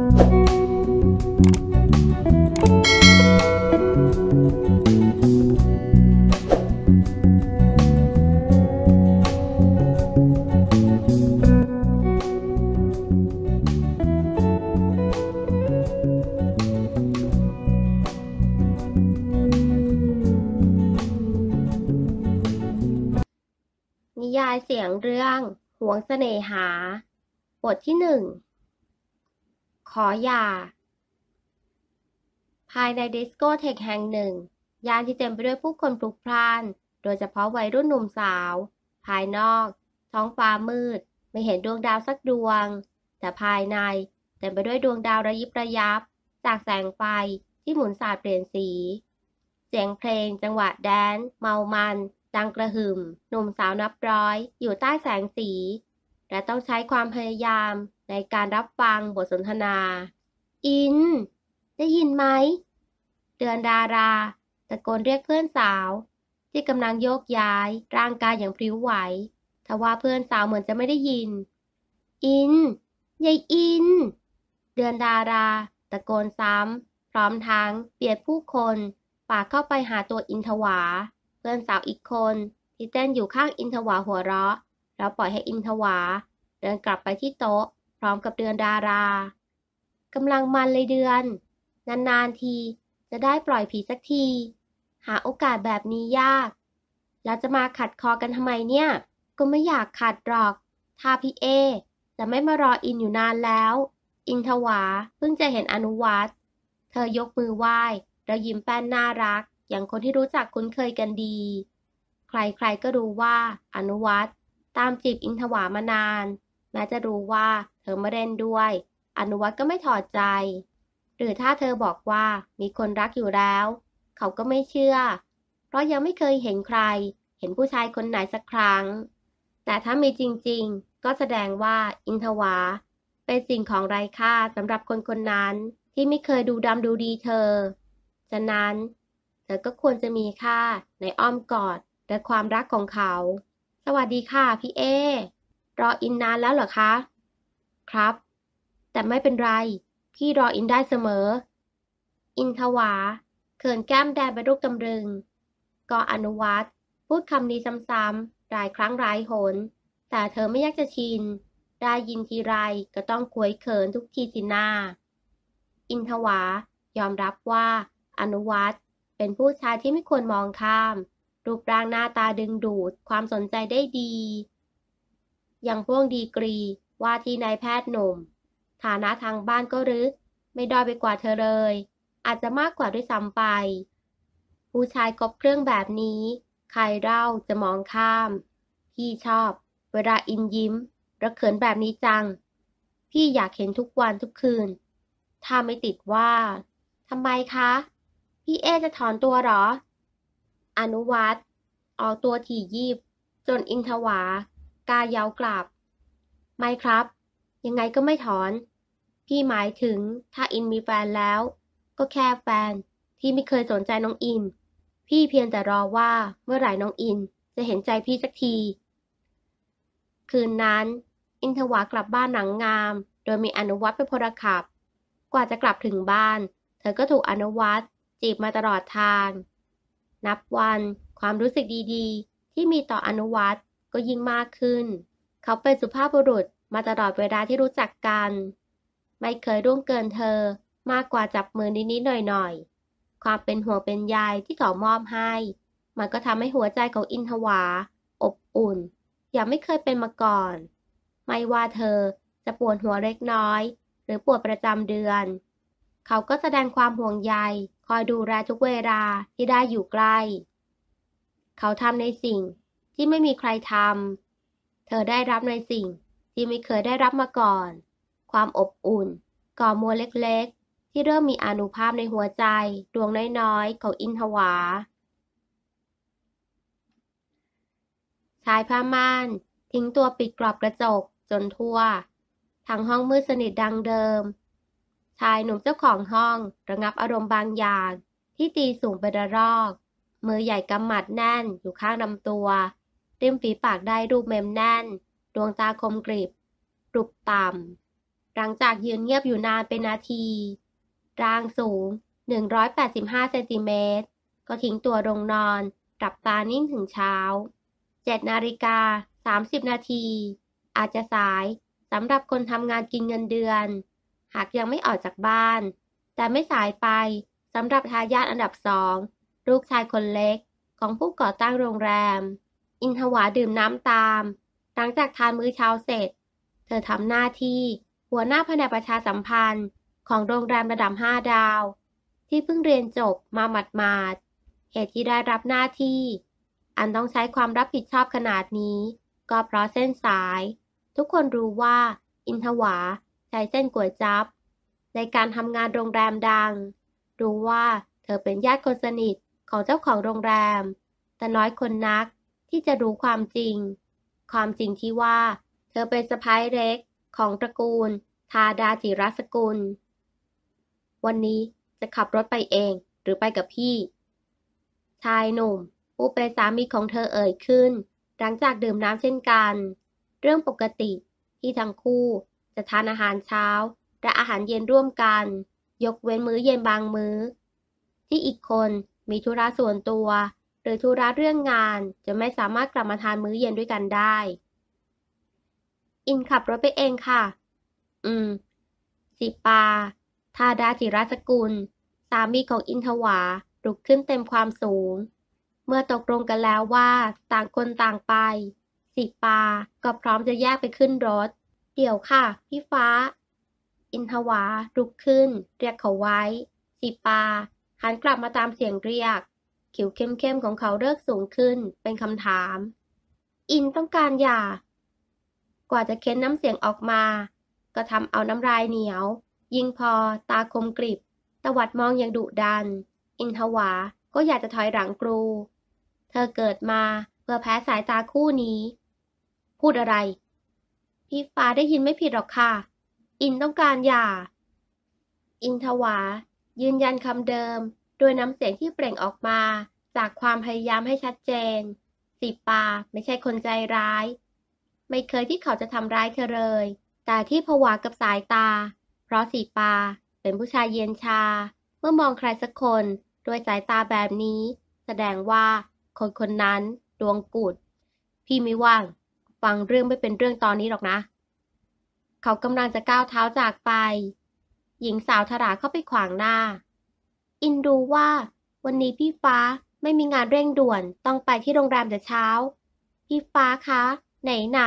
นิยายเสียงเรื่องหวงเสน่หา บทที่หนึ่งขอยาภายในดิสโกเทคแห่งหนึ่งย่านที่เต็มไปด้วยผู้คนพลุกพล่านโดยเฉพาะวัยรุ่นหนุ่มสาว ภายนอก ท้องฟ้ามืดไม่เห็นดวงดาวสักดวง แต่ภายในเต็มไปด้วยดวงดาวระยิบระยับ จากแสงไฟที่หมุนสาดเปลี่ยนสี เสียงเพลงจังหวะแดนเมามันดังกระหึ่ม หนุ่มสาวนับร้อย อยู่ใต้แสงสี และต้องใช้ความพยายามในการรับฟังบทสนทนา อิน ได้ยินไหม เดือนดาราตะโกนเรียกเพื่อนสาว ที่กำลังโยกย้าย ร่างกายอย่างพริ้วไหว ทว่าเพื่อนสาวเหมือนจะไม่ได้ยิน อินยายอิน เดือนดาราตะโกนซ้ำพร้อมทั้ง เปลี่ยนผู้คนปากเข้าไปหาตัวอินทวาเพื่อนสาวอีกคนที่เต้นอยู่ข้างอินทวาหัวเราะแล้วปล่อยให้อินทวา เดินกลับไปที่โต๊ะพร้อมกับเดือนดารากำลังมันเลยเดือน นาน ๆ ทีจะได้ปล่อยผีสักที หาโอกาสแบบนี้ยาก แล้วจะมาขัดคอกันทำไมเนี่ย ก็ไม่อยากขัดหรอก ถ้าพี่เอ จะไม่มารออินอยู่นานแล้ว อินทวา เพิ่งจะเห็นอนุวัตเธอยกมือไหว้ แล้วยิ้มแป้นน่ารักอย่างคนที่รู้จักคุ้นเคยกันดี ใคร ๆ ก็รู้ว่า อนุวัตตามจีบอินทวามานาน แม้จะรู้ว่าเธอมาเล่นด้วยอนุวัตก็ไม่ถอดใจ หรือถ้าเธอบอกว่ามีคนรักอยู่แล้ว เขาก็ไม่เชื่อ เพราะยังไม่เคยเห็นใคร เห็นผู้ชายคนไหนสักครั้ง แต่ถ้ามีจริงๆก็แสดงว่าอินทวา เป็นสิ่งของไร้ค่าสำหรับคนคนนั้นที่ไม่เคยดูดำดูดีเธอฉะนั้น เธอก็ควรจะมีค่าในอ้อมกอดและความรักของเขา สวัสดีค่ะพี่เอ รออินนานแล้วเหรอคะครับ แต่ไม่เป็นไร พี่รออินได้เสมอ อินทวาเขินแก้มแดงไปรลูกตำรึงกออนุวัตพูดคำนี้ซ้ำๆหลายครั้งหลายหน แต่เธอไม่อยากจะชิน ได้ยินทีไรก็ต้องขวยเขินทุกทีสินาอินทวายอมรับว่า อนุวัตเป็นผู้ชายที่ไม่ควรมองข้าม รูปร่างหน้าตาดึงดูดความสนใจได้ดี อย่างพ่วงดีกรีว่าที่นายแพทย์หนุ่ม ฐานะทางบ้านก็รึไม่ด้อยไปกว่าเธอเลย อาจจะมากกว่าด้วยซ้ำไป ผู้ชายกบเครื่องแบบนี้ ใครเล่าจะมองข้าม พี่ชอบเวลาอินยิ้มระเขินแบบนี้จัง พี่อยากเห็นทุกวันทุกคืน ถ้าไม่ติดว่าทำไมคะ พี่เอจะถอนตัวหรอ อนุวัตออกตัวถี่ยิบจนอินทวา กาเยาวกลับไม่ครับ ยังไงก็ไม่ถอน พี่หมายถึงถ้าอินมีแฟนแล้ว ก็แค่แฟนที่ไม่เคยสนใจน้องอิน พี่เพียงแต่รอว่าเมื่อไหร่น้องอินจะเห็นใจพี่สักที คืนนั้น อินทวากลับบ้านหนังงาม โดยมีอนุวัตเป็นพลขับ กว่าจะกลับถึงบ้าน เธอก็ถูกอนุวัตจีบมาตลอดทาง นับวันความรู้สึกดีๆ ที่มีต่ออนุวัตก็ยิ่งมากขึ้นเขาเป็นสุภาพบุรุษมาตลอดเวลาที่รู้จักกัน ไม่เคยร่วงเกินเธอมากกว่าจับมือนิดๆหน่อยๆความเป็นห่วงเป็นใยที่เขามอบให้ มันก็ทำให้หัวใจของอินทวา อบอุ่น อย่างไม่เคยเป็นมาก่อน ไม่ว่าเธอจะปวดหัวเล็กน้อย หรือปวดประจำเดือน เขาก็แสดงความห่วงใยคอยดูแลทุกเวลาที่ได้อยู่ใกล้ เขาทำในสิ่งที่ไม่มีใครทำเธอได้รับในสิ่งที่ไม่เคยได้รับมาก่อน ความอบอุ่น ก่อมัวเล็กๆ ที่เริ่มมีอนุภาพในหัวใจ ดวงน้อยๆ ของอินทวา ชายผ้าม่านทิ้งตัวปิดกรอบกระจกจนทั่ว ทั้งห้องมืดสนิทดังเดิม ชายหนุ่มเจ้าของห้องระงับอารมณ์บางอย่างที่ตีสูงไประรอก มือใหญ่กำหมัดแน่นอยู่ข้างลำตัวริมฝีปากได้รูปเมมแน่น ดวงตาคมกริบ รูปต่ำ หลังจากยืนเงียบอยู่นานเป็นนาที ร่างสูง 185เซนติเมตร ก็ทิ้งตัวลงนอนหลับตานิ่งถึงเช้า7นาฬิกา 30 นาที อาจจะสายสำหรับคนทำงานกินเงินเดือน หากยังไม่ออกจากบ้าน แต่ไม่สายไปสำหรับทายาทอันดับสอง ลูกชายคนเล็ก ของผู้ก่อตั้งโรงแรมอินทวาดื่มน้ำตามหลังจากทานมื้อเช้าเสร็จ เธอทำหน้าที่หัวหน้าแผนประชาสัมพันธ์ของโรงแรมระดับห้าดาว ที่เพิ่งเรียนจบมาหมาดเหตุที่ได้รับหน้าที่ อันต้องใช้ความรับผิดชอบขนาดนี้ ก็เพราะเส้นสาย ทุกคนรู้ว่า อินทวาใช้เส้นก๋วยจับ ในการทำงานโรงแรมดัง รู้ว่าเธอเป็นญาติคนสนิทของเจ้าของโรงแรมแต่น้อยคนนักที่จะรู้ความจริง ความจริงที่ว่าเธอเป็นสะพ้ายเล็ก ของตระกูลทาดาจิรสกุล วันนี้จะขับรถไปเองหรือไปกับพี่ ชายหนุ่ม ผู้เป็นสามีของเธอเอ่ยขึ้น หลังจากดื่มน้ำเช่นกัน เรื่องปกติที่ทั้งคู่จะทานอาหารเช้า และอาหารเย็นร่วมกัน ยกเว้นมื้อเย็นบางมื้อที่อีกคนมีธุระส่วนตัวหรือธุระเรื่องงานจะไม่สามารถกลับมาทานมื้อเย็นด้วยกันได้ อินขับรถไปเองค่ะ อืม สิปาทาดาจิรัสกุล สามีของอินทวา ลุกขึ้นเต็มความสูง เมื่อตกลงกันแล้วว่า ต่างคนต่างไป สิปาก็พร้อมจะแยกไปขึ้นรถ เดี๋ยวค่ะพี่ฟ้า อินทวาลุกขึ้น เรียกเขาไว้ สิปาหันกลับมาตามเสียงเรียกคิ้วเข้มๆของเขาเริ่มสูงขึ้นเป็นคำถาม อินต้องการยา กว่าจะเค้นน้ำเสียงออกมา ก็ทำเอาน้ำลายเหนียว ยิงพอ ตาคมกริบ ตวัดมองอย่างดุดัน อินทวาก็อยากจะถอยหลังกรู เธอเกิดมาเพื่อแพ้สายตาคู่นี้ พูดอะไร พี่ฟ้าได้ยินไม่ผิดหรอกค่ะ อินต้องการยา อินทวายืนยันคำเดิมโดยน้ำเสียงที่เปล่งออกมา จากความพยายามให้ชัดเจน สิปาไม่ใช่คนใจร้าย ไม่เคยที่เขาจะทำร้ายเธอเลย แต่ที่ผวากับสายตา เพราะสีปา เป็นผู้ชายเย็นชา เมื่อมองใครสักคนด้วยสายตาแบบนี้ แสดงว่า คนคนนั้นดวงกุดพี่ไม่ว่างฟังเรื่องไม่เป็นเรื่องตอนนี้หรอกนะ เขากำลังจะก้าวเท้าจากไป หญิงสาวทราเข้าไปขวางหน้าอินรู้ว่าวันนี้พี่ฟ้าไม่มีงานเร่งด่วนต้องไปที่โรงแรมแต่เช้า พี่ฟ้าคะ ไหนไหน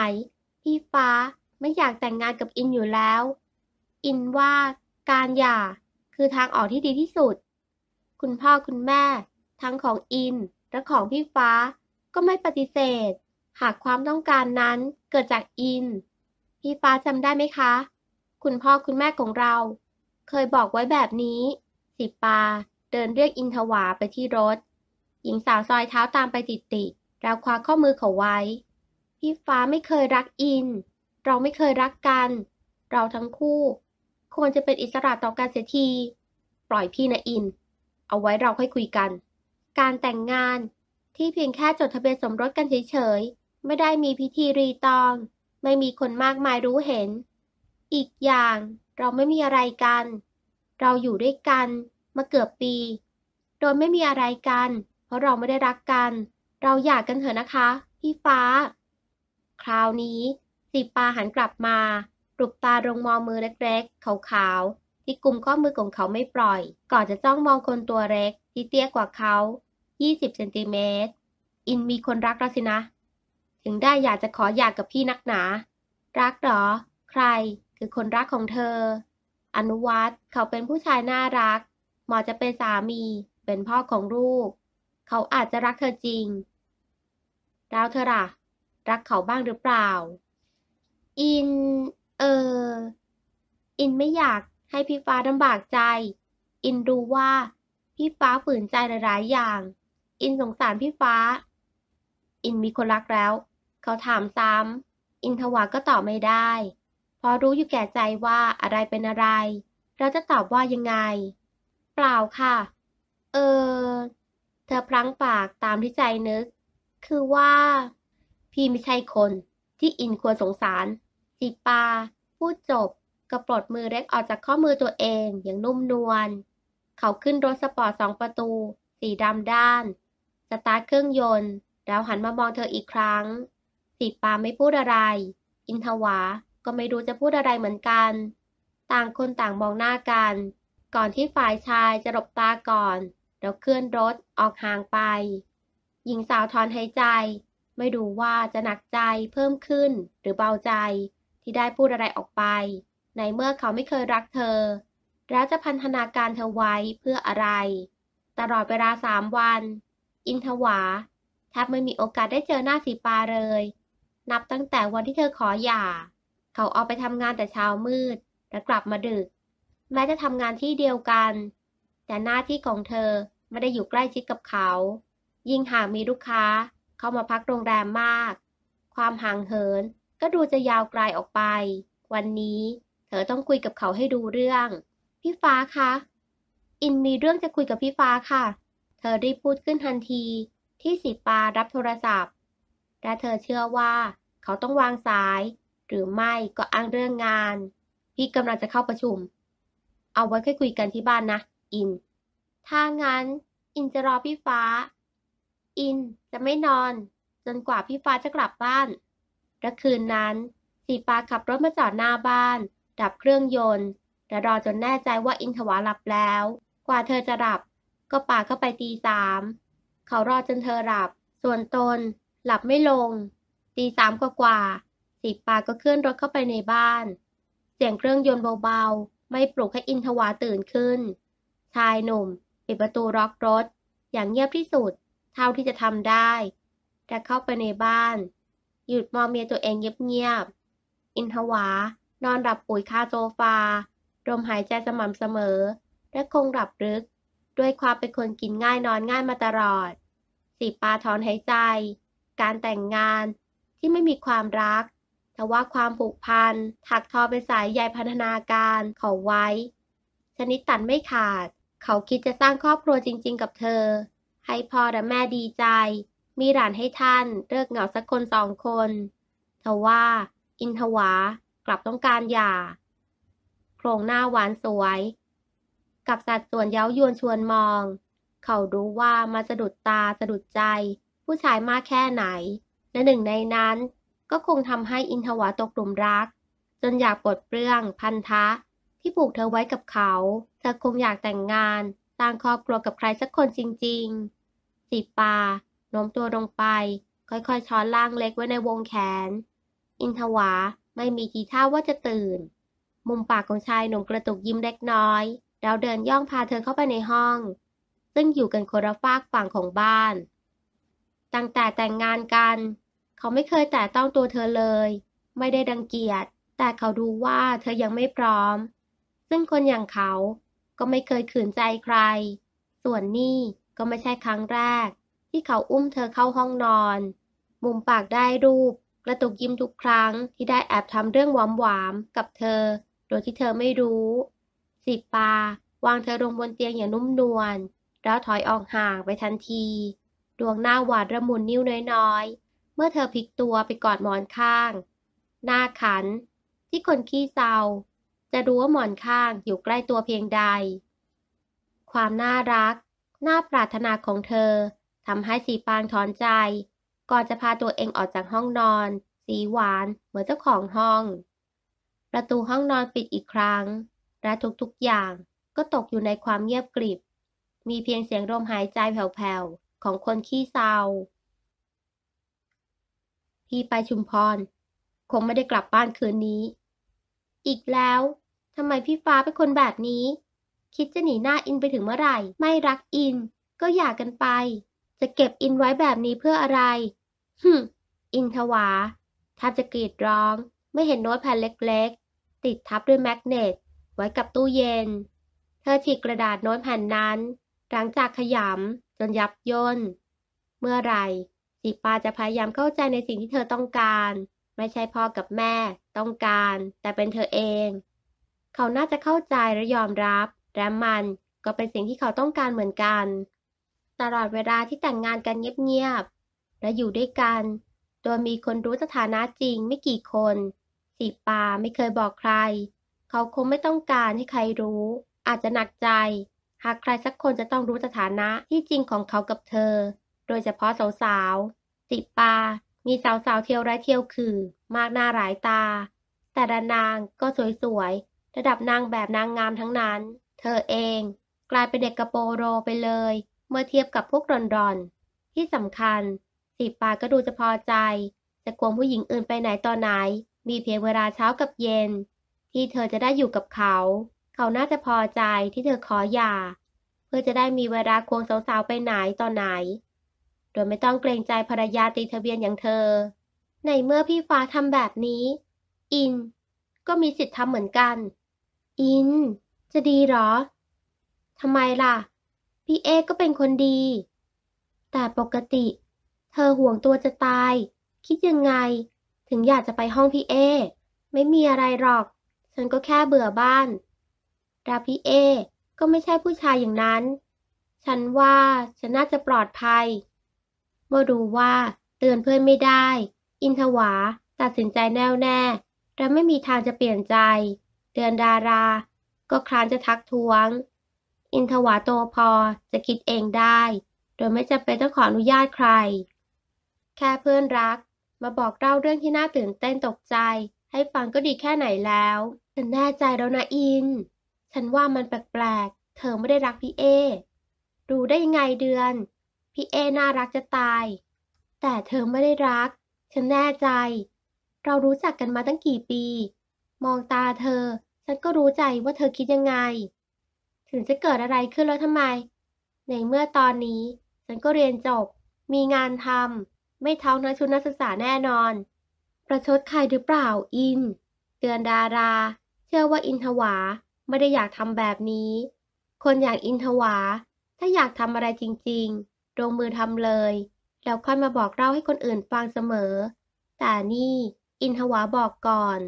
พี่ฟ้าไม่อยากแต่งงานกับอินอยู่แล้ว อินว่าการหย่าคือทางออกที่ดีที่สุด คุณพ่อคุณแม่ ทั้งของอินและของพี่ฟ้าก็ไม่ปฏิเสธ หากความต้องการนั้นเกิดจากอิน พี่ฟ้าจำได้ไหมคะ คุณพ่อคุณแม่ของเราเคยบอกไว้แบบนี้สิบปาเดินเรียกอินทวาไปที่รถ หญิงสาวซอยเท้าตามไปติดติดเราคว้าข้อมือเขาไว้ พี่ฟ้าไม่เคยรักอิน เราไม่เคยรักกัน เราทั้งคู่ ควรจะเป็นอิสระต่อกันเสียทีปล่อยพี่นะอิน เอาไว้เราค่อยคุยกัน การแต่งงานที่เพียงแค่จดทะเบียนสมรสกันเฉยๆ ไม่ได้มีพิธีรีตองไม่มีคนมากมายรู้เห็น อีกอย่างเราไม่มีอะไรกันเราอยู่ด้วยกัน มาเกือบปี โดยไม่มีอะไรกัน เพราะเราไม่ได้รักกัน เราอยากกันเถอะนะคะ พี่ฟ้า คราวนี้สิปาหันกลับมาปลุกตาลงมองมือเล็กๆขาวๆที่กลุ่มข้อมือของเขาไม่ปล่อย ก่อนจะจ้องมองคนตัวเล็กที่เตี้ยกว่าเขา 20 เซนติเมตรอินมีคนรักแล้วสินะ ถึงได้อยากจะขออยากกับพี่นักหนา รักหรอใครคือคนรักของเธออนุวัตเขาเป็นผู้ชายน่ารัก หมอจะเป็นสามี เป็นพ่อของลูก เขาอาจจะรักเธอจริง แล้วเธอล่ะรักเขาบ้างหรือเปล่า อิน เออ อินไม่อยากให้พี่ฟ้าลำบากใจ อินรู้ว่า พี่ฟ้าฝืนใจหลายอย่าง อินสงสารพี่ฟ้า อินมีคนรักแล้ว เขาถามซ้ำ อินทวาก็ตอบไม่ได้พอรู้อยู่แก่ใจว่าอะไรเป็นอะไร เราจะตอบว่ายังไง เปล่าค่ะ เออ เธอพลั้งปากตามที่ใจนึก คือว่า พี่ไม่ใช่คนที่อินควรสงสารจีปาพูดจบก็ปลดมือเล็กออกจากข้อมือตัวเองอย่างนุ่มนวล เขาขึ้นรถสปอร์ตสองประตู สีดำด้าน สตาร์ทเครื่องยนต์ แล้วหันมามองเธออีกครั้งสีปาไม่พูดอะไร อินทวาก็ไม่รู้จะพูดอะไรเหมือนกัน ต่างคนต่างมองหน้ากัน ก่อนที่ฝ่ายชายจะหลบตาก่อน แล้วเคลื่อนรถออกห่างไป หญิงสาวถอนหายใจ ไม่รู้ว่าจะหนักใจเพิ่มขึ้นหรือเบาใจ ที่ได้พูดอะไรออกไป ในเมื่อเขาไม่เคยรักเธอ แล้วจะพันธนาการเธอไว้เพื่ออะไร ตลอดเวลาสามวัน อินทวาแทบไม่มีโอกาสได้เจอหน้าสีปาเลย นับตั้งแต่วันที่เธอขอหย่าเขาออกไปทำงานแต่เช้ามืดและกลับมาดึก แม้จะทำงานที่เดียวกัน แต่หน้าที่ของเธอไม่ได้อยู่ใกล้ชิดกับเขา ยิ่งหากมีลูกค้าเข้ามาพักโรงแรมมาก ความห่างเหินก็ดูจะยาวไกลออกไป วันนี้เธอต้องคุยกับเขาให้ดูเรื่องพี่ฟ้าคะอินมีเรื่องจะคุยกับพี่ฟ้าค่ะ เธอรีบพูดขึ้นทันทีที่สีปารับโทรศัพท์และเธอเชื่อว่าเขาต้องวางสายหรือไม่ก็อ้างเรื่องงาน พี่กำลังจะเข้าประชุม เอาไว้ค่อยคุยกันที่บ้านนะอิน ถ้างั้น อินจะรอพี่ฟ้า อินจะไม่นอน จนกว่าพี่ฟ้าจะกลับบ้าน และคืนนั้น สีฟ้าขับรถมาจอดหน้าบ้าน ดับเครื่องยนต์และรอจนแน่ใจว่าอินทวาหลับแล้ว กว่าเธอจะหลับ ก็ป่าเข้าไปตีสามเขารอจนเธอหลับ ส่วนตนหลับไม่ลง ตีสามกว่าสีปาก็เคลื่อนรถเข้าไปในบ้าน เสียงเครื่องยนต์เบาๆ ไม่ปลุกให้อินทวาตื่นขึ้น ชายหนุ่มปิดประตูล็อกรถอย่างเงียบที่สุดเท่าที่จะทำได้แต่เข้าไปในบ้าน หยุดมองเมียตัวเองเงียบๆ อินทวา นอนหลับปุ๋ยคาโซฟา ลมหายใจสม่ำเสมอ และคงหลับลึกด้วยความเป็นคนกินง่ายนอนง่ายมาตลอดสีปาถอนหายใจ การแต่งงานที่ไม่มีความรักแต่ว่าความผูกพันถักทอเป็นสายใยพันธนาการเขาไว้ ชนิดตัดไม่ขาด เขาคิดจะสร้างครอบครัวจริงๆกับเธอ ให้พ่อและแม่ดีใจ มีหลานให้ท่านเลิกเหงาสักคนสองคนทว่า อินทวา กลับต้องการหย่า โครงหน้าหวานสวย กับสัดส่วนเย้ายวนชวนมอง เขารู้ว่ามาสะดุดตาสะดุดใจ ผู้ชายมากแค่ไหนและหนึ่งในนั้นก็คงทำให้อินทวาตกหลุมรัก จนอยากปลดเปลื้อง พันธะ ที่ผูกเธอไว้กับเขาเธอคงอยากแต่งงานสร้างครอบครัวกับใครสักคนจริงๆสีปาโน้มตัวลงไป ค่อยๆ ช้อนล่างเล็กไว้ในวงแขน อินทวา ไม่มีทีท่าว่าจะตื่น มุมปากของชายหนุ่มกระตุกยิ้มเล็กน้อยราวเดินย่องพาเธอเข้าไปในห้อง ซึ่งอยู่กันคนละฝากฝั่งของบ้านตั้งแต่แต่งงานกันเขาไม่เคยแตะต้องตัวเธอเลย ไม่ได้ดังเกียจแต่เขาดูว่าเธอยังไม่พร้อม ซึ่งคนอย่างเขา ก็ไม่เคยขืนใจใคร ส่วนนี่ก็ไม่ใช่ครั้งแรก ที่เขาอุ้มเธอเข้าห้องนอน มุมปากได้รูปกระตุกยิ้มทุกครั้งที่ได้แอบทำเรื่องหวามหวามกับเธอ โดยที่เธอไม่รู้ สิปาวางเธอลงบนเตียงอย่างนุ่มนวลแล้วถอยออกห่างไปทันที ดวงหน้าหวาดระมุนนิ้วน้อยเมื่อเธอพลิกตัวไปกอดหมอนข้าง หน้าขันที่คนขี้เศร้าจะรู้ว่าหมอนข้างอยู่ใกล้ตัวเพียงใด ความน่ารักน่าปรารถนาของเธอทำให้สีปางถอนใจ ก่อนจะพาตัวเองออกจากห้องนอน สีหวานเหมือนเจ้าของห้อง ประตูห้องนอนปิดอีกครั้ง และทุก ๆ อย่างก็ตกอยู่ในความเงียบกริบ มีเพียงเสียงลมหายใจแผ่วๆของคนขี้เศร้าพี่ไปชุมพร คงไม่ได้กลับบ้านคืนนี้ อีกแล้ว ทำไมพี่ฟ้าเป็นคนแบบนี้ คิดจะหนีหน้าอินไปถึงเมื่อไหร่ ไม่รักอิน ก็อยากกันไป จะเก็บอินไว้แบบนี้เพื่ออะไร ฮึอินทวาแทบจะกรีดร้อง ไม่เห็นโน้ตแผ่นเล็กๆ ติดทับด้วยแมกเนตไว้กับตู้เย็น เธอฉีกกระดาษโน้ตแผ่นนั้น หลังจากขยำจนยับย่น เมื่อไรจีปาจะพยายามเข้าใจในสิ่งที่เธอต้องการ ไม่ใช่พ่อกับแม่ ต้องการ แต่เป็นเธอเอง เขาน่าจะเข้าใจและยอมรับ แรมมันก็เป็นสิ่งที่เขาต้องการเหมือนกัน ตลอดเวลาที่แต่งงานกันเงียบ ๆ และอยู่ด้วยกันโดยมีคนรู้สถานะจริงไม่กี่คน สีปาไม่เคยบอกใคร เขาคงไม่ต้องการให้ใครรู้ อาจจะหนักใจ หากใครสักคนจะต้องรู้สถานะที่จริงของเขากับเธอโดยเฉพาะสาวๆสิปา มีสาว ๆ เที่ยวไร้เที่ยวคือมากหน้าหลายตา แต่ละนางก็สวยๆระดับนางแบบนางงามทั้งนั้น เธอเองกลายเป็นเด็กกระโปโรไปเลย เมื่อเทียบกับพวกรอนรอนที่สำคัญสิปาก็ดูจะพอใจ จะควงผู้หญิงอื่นไปไหนตอนไหน มีเพียงเวลาเช้ากับเย็น ที่เธอจะได้อยู่กับเขา เขาน่าจะพอใจที่เธอขอหย่าเพื่อจะได้มีเวลาควงสาวๆไปไหนตอนไหนโดยไม่ต้องเกรงใจภรรยาตีทะเบียนอย่างเธอ ในเมื่อพี่ฟ้าทำแบบนี้ อิน ก็มีสิทธิ์ทำเหมือนกัน อิน จะดีหรอ ทำไมล่ะ พี่เอก็เป็นคนดี แต่ปกติ เธอห่วงตัวจะตาย คิดยังไง ถึงอยากจะไปห้องพี่เอ ไม่มีอะไรหรอก ฉันก็แค่เบื่อบ้านราพี่เอก็ไม่ใช่ผู้ชายอย่างนั้น ฉันว่าฉันน่าจะปลอดภัยเมื่อรู้ว่าเตือนเพื่อนไม่ได้ อินทวาตัดสินใจแน่วแน่และไม่มีทางจะเปลี่ยนใจ เดือนดารา ก็คลานจะทักท้วง อินทวาโตพอจะคิดเองได้ โดยไม่จำเป็นต้องขออนุญาตใคร แค่เพื่อนรัก มาบอกเล่าเรื่องที่น่าตื่นเต้นตกใจ ให้ฟังก็ดีแค่ไหนแล้ว ฉันแน่ใจแล้วนะอิน ฉันว่ามันแปลกๆ เธอไม่ได้รักพี่เอรู้ได้ยังไงเดือนพี่เอน่ารักจะตาย แต่เธอไม่ได้รัก ฉันแน่ใจ เรารู้จักกันมาตั้งกี่ปี มองตาเธอ ฉันก็รู้ใจว่าเธอคิดยังไง ถึงจะเกิดอะไรขึ้นแล้วทำไม ในเมื่อตอนนี้ ฉันก็เรียนจบ มีงานทำ ไม่ท้องนักชุดนักศึกษาแน่นอน ประชดใครหรือเปล่าอินเตือนดารา เชื่อว่าอินทวา ไม่ได้อยากทำแบบนี้ คนอย่างอินทวา ถ้าอยากทำอะไรจริงๆลงมือทำเลย แล้วค่อยมาบอกเล่าให้คนอื่นฟังเสมอ แต่นี่อินทวาบอกก่อน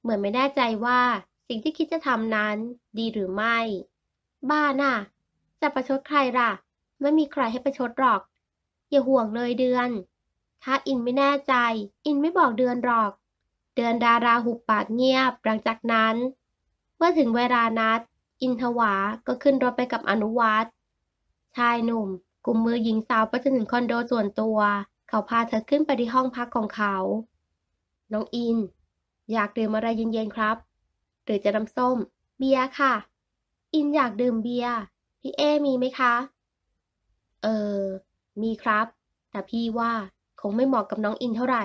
เหมือนไม่แน่ใจว่าสิ่งที่คิดจะทำนั้นดีหรือไม่ บ้าน่ะจะประชดใครล่ะ ไม่มีใครให้ประชดหรอก อย่าห่วงเลยเดือน ถ้าอินไม่แน่ใจ อินไม่บอกเดือนหรอก เดือนดาราหุบปากเงียบหลังจากนั้น เมื่อถึงเวลานัด อินทวาก็ขึ้นรถไปกับอนุวัตชายหนุ่มกลุ่มมือหญิงสาวไปจนถึงคอนโดส่วนตัว เขาพาเธอขึ้นไปที่ห้องพักของเขา น้องอิน อยากดื่มอะไรเย็น ๆ ครับ หรือจะน้ำส้ม เบียร์ค่ะ อินอยากดื่มเบียร์ พี่เอ มีไหมคะ เออมีครับ แต่พี่ว่าคงไม่เหมาะกับน้องอินเท่าไหร่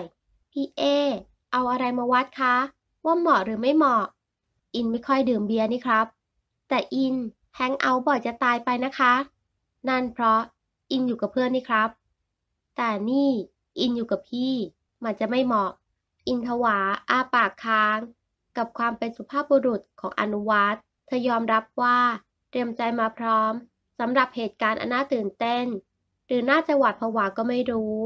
พี่เอ เอาอะไรมาวัดคะ ว่าเหมาะหรือไม่เหมาะ อินไม่ค่อยดื่มเบียร์นี่ครับ แต่อินแฮงเอาบ่อยจะตายไปนะคะ นั่นเพราะอินอยู่กับเพื่อนนี่ครับ แต่นี่อินอยู่กับพี่ มันจะไม่เหมาะ อินทวาอาปากค้าง กับความเป็นสุภาพบุรุษของอนุวัตเธอยอมรับว่า เตรียมใจมาพร้อมสำหรับเหตุการณ์อันน่าตื่นเต้น หรือน่าจะหวาดผวาก็ไม่รู้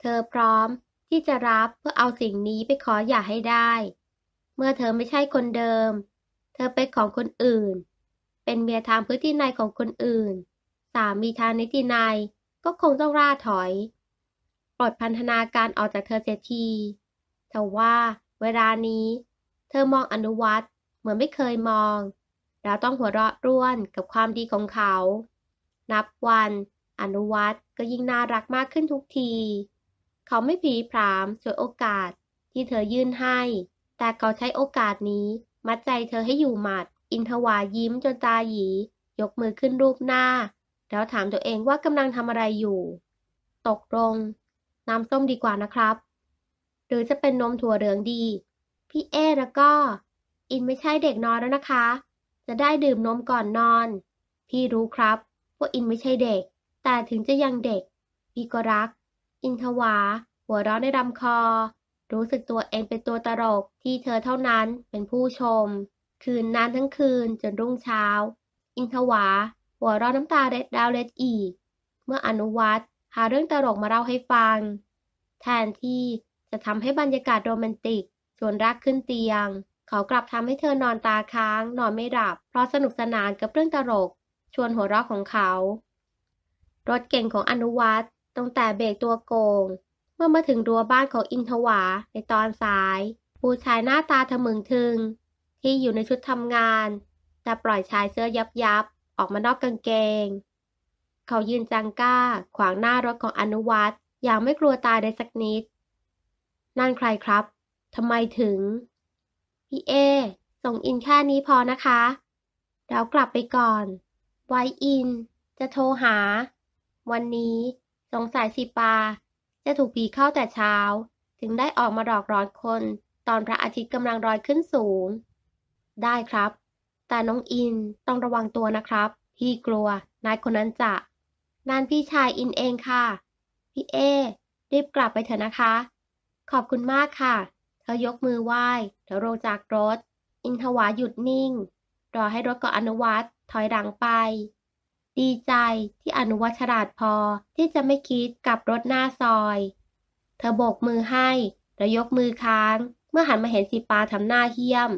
เธอพร้อมที่จะรับเพื่อเอาสิ่งนี้ไปขออย่าให้ได้ เมื่อเธอไม่ใช่คนเดิม เธอเป็นของคนอื่น เป็นเมียทางพื้นที่ในของคนอื่นสามีทางนิตินายก็คงต้องร่าถอยปลดพันธนาการออกจากเธอเสียทีแต่ว่าเวลานี้เธอมองอนุวัตเหมือนไม่เคยมอง แล้วต้องหัวเราะร่วนกับความดีของเขา นับวัน อนุวัตก็ยิ่งน่ารักมากขึ้นทุกที เขาไม่ผีพรามสวยโอกาสที่เธอยื่นให้ แต่เขาใช้โอกาสนี้มัดใจเธอให้อยู่หมัด อินทวายิ้มจนตาหยียกมือขึ้นรูปหน้าแล้วถามตัวเองว่ากำลังทำอะไรอยู่ ตกลง น้ำส้มดีกว่านะครับ หรือจะเป็นนมถั่วเหลืองดี พี่เอแล้วก็ อินไม่ใช่เด็กนอนแล้วนะคะ จะได้ดื่มนมก่อนนอน พี่รู้ครับ ว่าอินไม่ใช่เด็ก แต่ถึงจะยังเด็ก พี่ก็รัก อินทวา หัวร้อนในลำคอ รู้สึกตัวเองเป็นตัวตลกที่เธอเท่านั้นเป็นผู้ชม คืนนั้นทั้งคืนจนรุ่งเช้า อินทวาหัวเราะน้ำตาเล็ดดาวเล็ดอีก เมื่ออนุวัตหาเรื่องตลกมาเล่าให้ฟัง แทนที่จะทำให้บรรยากาศโรแมนติกชวนรักขึ้นเตียง เขากลับทำให้เธอนอนตาค้างนอนไม่หลับ เพราะสนุกสนานกับเรื่องตลกชวนหัวเราะของเขา รถเก่งของอนุวัตตั้งแต่เบรกตัวโกง เมื่อมาถึงรั้วบ้านของอินทวาในตอนสาย ผู้ชายหน้าตาทะมึงทึง ที่อยู่ในชุดทำงาน แต่ปล่อยชายเสื้อยับยับออกมานอกกางเกง เขายืนจังก้า ขวางหน้ารถของอนุวัตอย่างไม่กลัวตายได้สักนิด นั่นใครครับ ทำไมถึง พี่เอ ส่งอินแค่นี้พอนะคะเรากลับไปก่อน ไวอิน จะโทรหา วันนี้ สงสัยสิปา จะถูกผีเข้าแต่เช้า ถึงได้ออกมาดอกร้อนคนตอนพระอาทิตย์กำลังลอยขึ้นสูง ได้ครับแต่น้องอินต้องระวังตัวนะครับ พี่กลัว นายคนนั้นจะนั่นพี่ชายอินเองค่ะพี่เอ รีบกลับไปเถอะนะคะ ขอบคุณมากค่ะ เธอยกมือไหว้เธอลงจากรถ อินทวาหยุดนิ่งรอให้รถกับอนุวัตถอยหลังไป ดีใจที่อนุวัตฉลาดพอที่จะไม่คิดกับรถหน้าซอย เธอโบกมือให้ แล้วยกมือค้าง เมื่อหันมาเห็นสีปาทำหน้าเฮี้ยม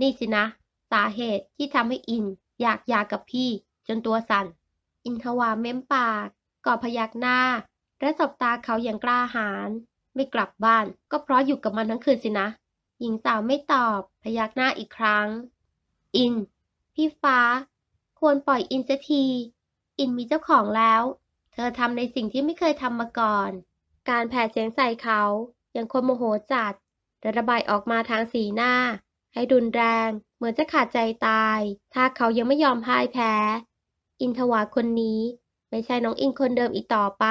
นี่สินะสาเหตุที่ทำให้อินอยากหย่ากกับพี่จนตัวสัน่น อินทวาเม้มปากก่อพยักหน้า และสบตาเขาอย่างกล้าหาญไม่กลับบ้านก็เพราะอยู่กับมันทั้งคืนสินะ หญิงสาวไม่ตอบพยักหน้าอีกครั้ง อินพี่ฟ้า ควรปล่อยอินสักที อินมีเจ้าของแล้ว เธอทำในสิ่งที่ไม่เคยทำมาก่อน การแผ่เสียงใส่เขา ยังคนโมโหจัดระบายออกมาทางสีหน้าให้ดุนแรง เหมือนจะขาดใจตาย ถ้าเขายังไม่ยอมพ่ายแพ้ อินทวาคนนี้ไม่ใช่น้องอินคนเดิมอีกต่อไป